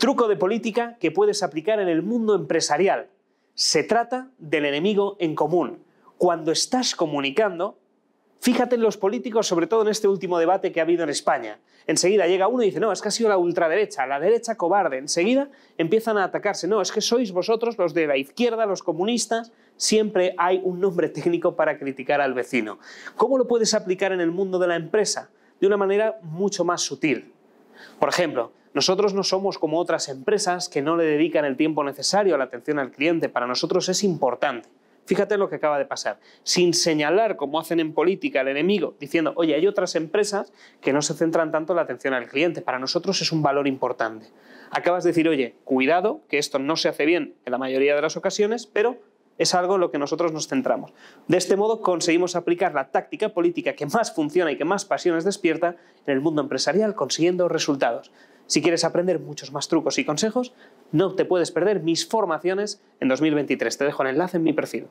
Truco de política que puedes aplicar en el mundo empresarial. Se trata del enemigo en común. Cuando estás comunicando, fíjate en los políticos, sobre todo en este último debate que ha habido en España. Enseguida llega uno y dice, no, es que ha sido la ultraderecha, la derecha cobarde. Enseguida empiezan a atacarse, no, es que sois vosotros los de la izquierda, los comunistas. Siempre hay un nombre técnico para criticar al vecino. ¿Cómo lo puedes aplicar en el mundo de la empresa? De una manera mucho más sutil. Por ejemplo, nosotros no somos como otras empresas que no le dedican el tiempo necesario a la atención al cliente. Para nosotros es importante. Fíjate lo que acaba de pasar. Sin señalar, como hacen en política, al enemigo, diciendo, oye, hay otras empresas que no se centran tanto en la atención al cliente. Para nosotros es un valor importante. Acabas de decir, oye, cuidado, que esto no se hace bien en la mayoría de las ocasiones, pero es algo en lo que nosotros nos centramos. De este modo conseguimos aplicar la táctica política que más funciona y que más pasiones despierta en el mundo empresarial, consiguiendo resultados. Si quieres aprender muchos más trucos y consejos, no te puedes perder mis formaciones en 2023. Te dejo el enlace en mi perfil.